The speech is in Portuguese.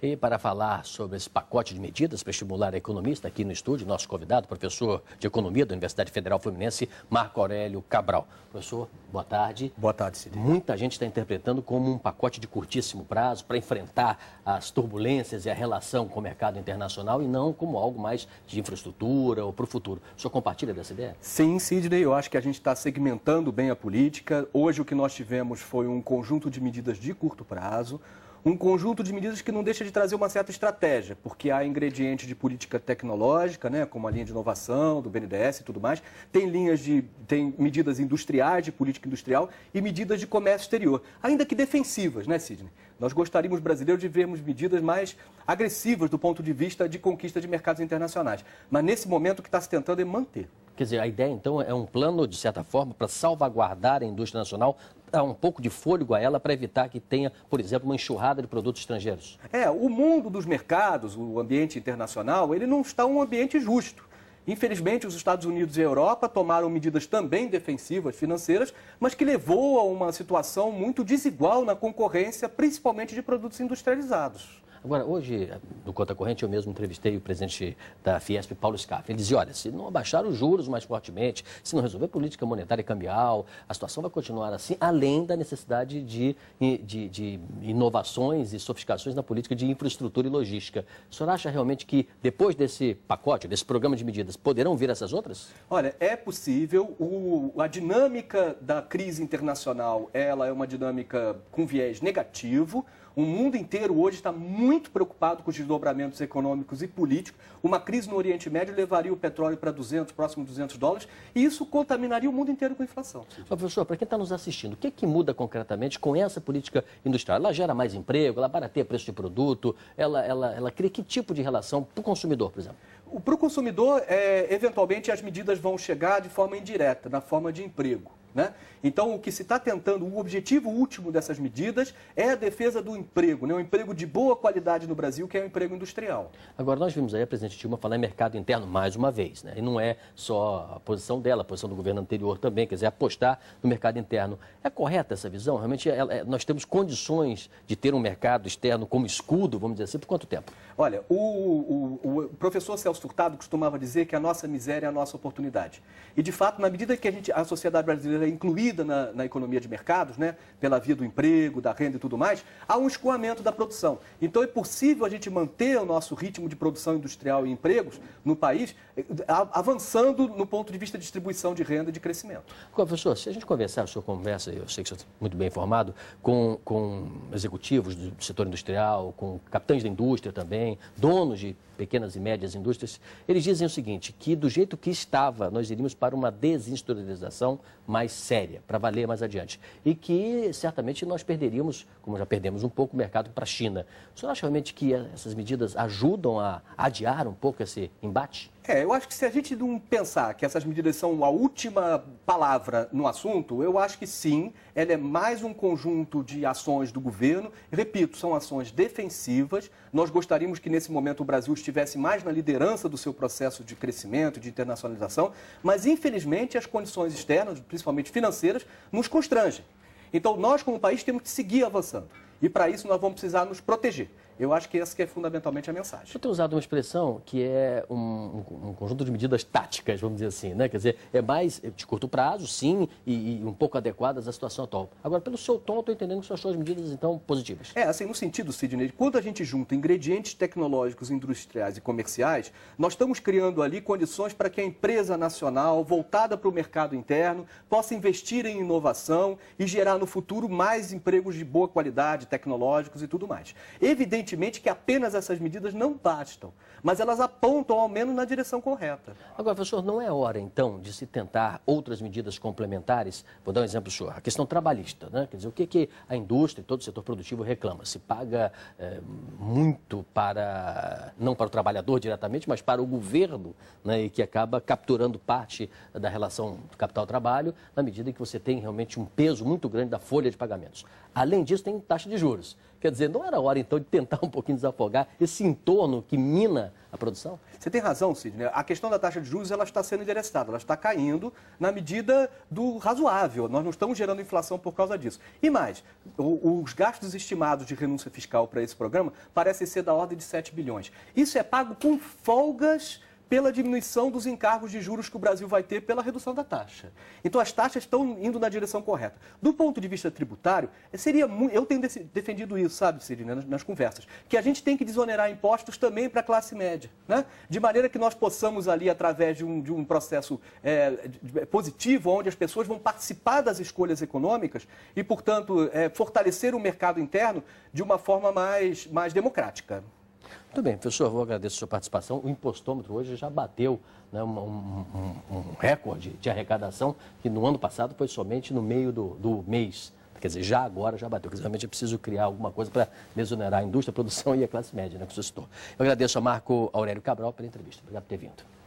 E para falar sobre esse pacote de medidas para estimular a economia, está aqui no estúdio nosso convidado, professor de Economia da Universidade Federal Fluminense, Marco Aurélio Cabral. Professor, boa tarde. Boa tarde, Cid. Muita gente está interpretando como um pacote de curtíssimo prazo para enfrentar as turbulências e a relação com o mercado internacional e não como algo mais de infraestrutura ou para o futuro. O senhor compartilha dessa ideia? Sim, Sidney, eu acho que a gente está segmentando bem a política. Hoje o que nós tivemos foi um conjunto de medidas de curto prazo um conjunto de medidas que não deixa de trazer uma certa estratégia, porque há ingredientes de política tecnológica, né, como a linha de inovação do BNDES e tudo mais, tem linhas de tem medidas industriais, de política industrial e medidas de comércio exterior, ainda que defensivas, né, Sidney? Nós gostaríamos brasileiros de vermos medidas mais agressivas do ponto de vista de conquista de mercados internacionais, mas nesse momento o que está se tentando é manter Quer dizer, a ideia então é um plano, de certa forma, para salvaguardar a indústria nacional, dar um pouco de fôlego a ela para evitar que tenha, por exemplo, uma enxurrada de produtos estrangeiros. É, o mundo dos mercados, o ambiente internacional, ele não está um ambiente justo. Infelizmente, os Estados Unidos e a Europa tomaram medidas também defensivas financeiras, mas que levou a uma situação muito desigual na concorrência, principalmente de produtos industrializados. Agora, hoje, no Conta Corrente, eu mesmo entrevistei o presidente da Fiesp, Paulo Scaff. Ele dizia, olha, se não abaixar os juros mais fortemente, se não resolver política monetária e cambial, a situação vai continuar assim, além da necessidade de, de, de inovações e sofisticações na política de infraestrutura e logística. O senhor acha realmente que, depois desse pacote, desse programa de medidas, poderão vir essas outras? Olha, é possível. O, a dinâmica da crise internacional, ela é uma dinâmica com viés negativo. O mundo inteiro hoje está muito muito preocupado com os desdobramentos econômicos e políticos. Uma crise no Oriente Médio levaria o petróleo para 200, próximo de 200 dólares, e isso contaminaria o mundo inteiro com inflação. Professor, para quem está nos assistindo, o que, é que muda concretamente com essa política industrial? Ela gera mais emprego, ela barateia preço de produto, ela, ela, ela cria que tipo de relação para o consumidor, por exemplo? Para o consumidor, é, eventualmente, as medidas vão chegar de forma indireta, na forma de emprego. Né? Então, o que se está tentando, o objetivo último dessas medidas é a defesa do emprego, né? um emprego de boa qualidade no Brasil, que é o emprego industrial. Agora, nós vimos aí a presidente Dilma falar em mercado interno mais uma vez, né? e não é só a posição dela, a posição do governo anterior também, quer dizer, apostar no mercado interno. É correta essa visão? Realmente, ela, é, é, nós temos condições de ter um mercado externo como escudo, vamos dizer assim, por quanto tempo? Olha, o, o, o professor Celso Furtado costumava dizer que a nossa miséria é a nossa oportunidade. E, de fato, na medida que a, gente, a sociedade brasileira incluída na, na, economia de mercados, né, pela via do emprego, da renda e tudo mais, há um escoamento da produção. Então é possível a gente manter o nosso ritmo de produção industrial e empregos no país, eh, avançando no ponto de vista de distribuição de renda e de crescimento. Professor, se a gente conversar, o senhor conversa, eu sei que o senhor está é muito bem informado, com, com executivos do setor industrial, com capitães da indústria também, donos de pequenas e médias indústrias, eles dizem o seguinte, que do jeito que estava, nós iríamos para uma desindustrialização mais séria, para valer mais adiante. E que certamente nós perderíamos, como já perdemos um pouco, o mercado para a China. O senhor acha realmente que essas medidas ajudam a adiar um pouco esse embate? É, eu acho que se a gente não pensar que essas medidas são a última palavra no assunto, eu acho que sim, ela é mais um conjunto de ações do governo. Repito, são ações defensivas. Nós gostaríamos que nesse momento o Brasil estivesse mais na liderança do seu processo de crescimento, de internacionalização, mas infelizmente as condições externas, principalmente financeiras, nos constrangem. Então nós, como país, temos que seguir avançando. E para isso nós vamos precisar nos proteger. Eu acho que essa que é fundamentalmente a mensagem. Você tem usado uma expressão que é um, um, conjunto de medidas táticas, vamos dizer assim, né? Quer dizer, é mais é de curto prazo, sim, e, e um pouco adequadas à situação atual. Agora, pelo seu tom, eu estou entendendo que achou suas medidas, então, positivas. É, assim, no sentido, Sidney, quando a gente junta ingredientes tecnológicos, industriais e comerciais, nós estamos criando ali condições para que a empresa nacional, voltada para o mercado interno, possa investir em inovação e gerar no futuro mais empregos de boa qualidade, tecnológicos e tudo mais. Evidentemente, evidentemente que apenas essas medidas não bastam, mas elas apontam ao menos na direção correta. Agora, professor, não é hora então de se tentar outras medidas complementares? Vou dar um exemplo, senhor, a questão trabalhista, né? Quer dizer, o que, que a indústria e todo o setor produtivo reclama? Se paga é, muito para, não para o trabalhador diretamente, mas para o governo, né? E que acaba capturando parte da relação capital-trabalho, na medida em que você tem realmente um peso muito grande da folha de pagamentos. Além disso, tem taxa de juros Quer dizer, não era hora então de tentar um pouquinho desafogar esse entorno que mina a produção? Você tem razão, Sidney. A questão da taxa de juros ela está sendo endereçada, ela está caindo na medida do razoável. Nós não estamos gerando inflação por causa disso. E mais, os gastos estimados de renúncia fiscal para esse programa parecem ser da ordem de 7 bilhões. Isso é pago com folgas pela diminuição dos encargos de juros que o Brasil vai ter pela redução da taxa. Então as taxas estão indo na direção correta. Do ponto de vista tributário, seria eu tenho defendido isso, sabe, Cirina, nas, nas conversas, que a gente tem que desonerar impostos também para a classe média, né? De maneira que nós possamos ali através de um, de um processo é, positivo, onde as pessoas vão participar das escolhas econômicas e, portanto, é, fortalecer o mercado interno de uma forma mais, mais democrática. Muito bem, professor, eu agradeço a sua participação. O impostômetro hoje já bateu né, um, um, um, recorde de arrecadação que no ano passado foi somente no meio do, do mês. Quer dizer, já agora já bateu. Porque realmente é preciso criar alguma coisa para desonerar a indústria, a produção e a classe média, né, que o senhor citou. Eu agradeço a Marco Aurélio Cabral pela entrevista. Obrigado por ter vindo.